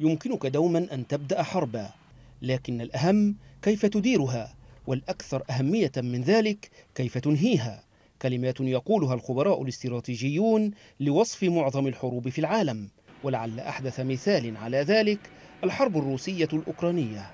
يمكنك دوما أن تبدأ حربا لكن الأهم كيف تديرها والأكثر أهمية من ذلك كيف تنهيها كلمات يقولها الخبراء الاستراتيجيون لوصف معظم الحروب في العالم ولعل أحدث مثال على ذلك الحرب الروسية الأوكرانية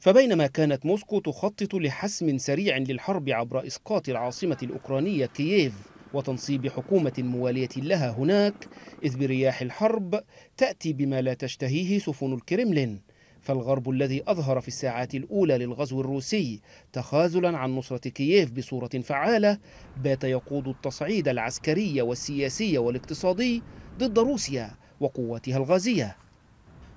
فبينما كانت موسكو تخطط لحسم سريع للحرب عبر إسقاط العاصمة الأوكرانية كييف وتنصيب حكومة موالية لها هناك إذ برياح الحرب تأتي بما لا تشتهيه سفن الكرملين فالغرب الذي أظهر في الساعات الأولى للغزو الروسي تخاذلا عن نصرة كييف بصورة فعالة بات يقود التصعيد العسكري والسياسي والاقتصادي ضد روسيا وقواتها الغازية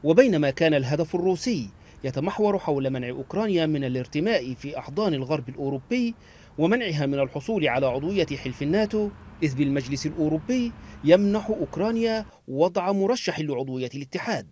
وبينما كان الهدف الروسي يتمحور حول منع أوكرانيا من الارتماء في أحضان الغرب الأوروبي ومنعها من الحصول على عضوية حلف الناتو إذ بالمجلس الأوروبي يمنح أوكرانيا وضع مرشح لعضوية الاتحاد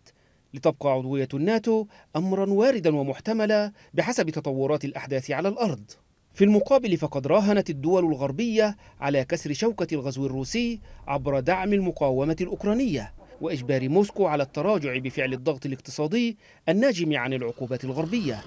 لتبقى عضوية الناتو أمرا واردا ومحتملا بحسب تطورات الأحداث على الأرض في المقابل فقد راهنت الدول الغربية على كسر شوكة الغزو الروسي عبر دعم المقاومة الأوكرانية وإجبار موسكو على التراجع بفعل الضغط الاقتصادي الناجم عن العقوبات الغربية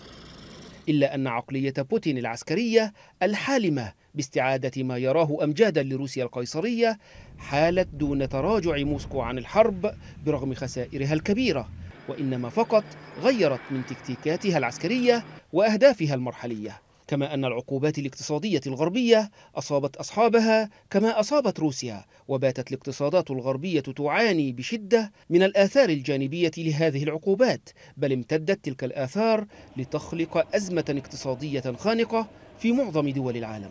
إلا أن عقلية بوتين العسكرية الحالمة باستعادة ما يراه أمجادا لروسيا القيصرية حالت دون تراجع موسكو عن الحرب برغم خسائرها الكبيرة وإنما فقط غيرت من تكتيكاتها العسكرية وأهدافها المرحلية كما أن العقوبات الاقتصادية الغربية أصابت أصحابها كما أصابت روسيا وباتت الاقتصادات الغربية تعاني بشدة من الآثار الجانبية لهذه العقوبات بل امتدت تلك الآثار لتخلق أزمة اقتصادية خانقة في معظم دول العالم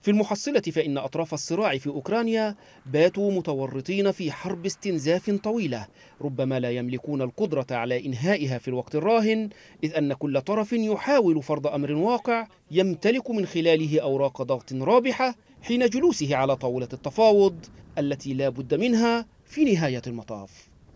في المحصلة فإن أطراف الصراع في أوكرانيا باتوا متورطين في حرب استنزاف طويلة ربما لا يملكون القدرة على إنهائها في الوقت الراهن إذ أن كل طرف يحاول فرض أمر واقع يمتلك من خلاله أوراق ضغط رابحة حين جلوسه على طاولة التفاوض التي لا بد منها في نهاية المطاف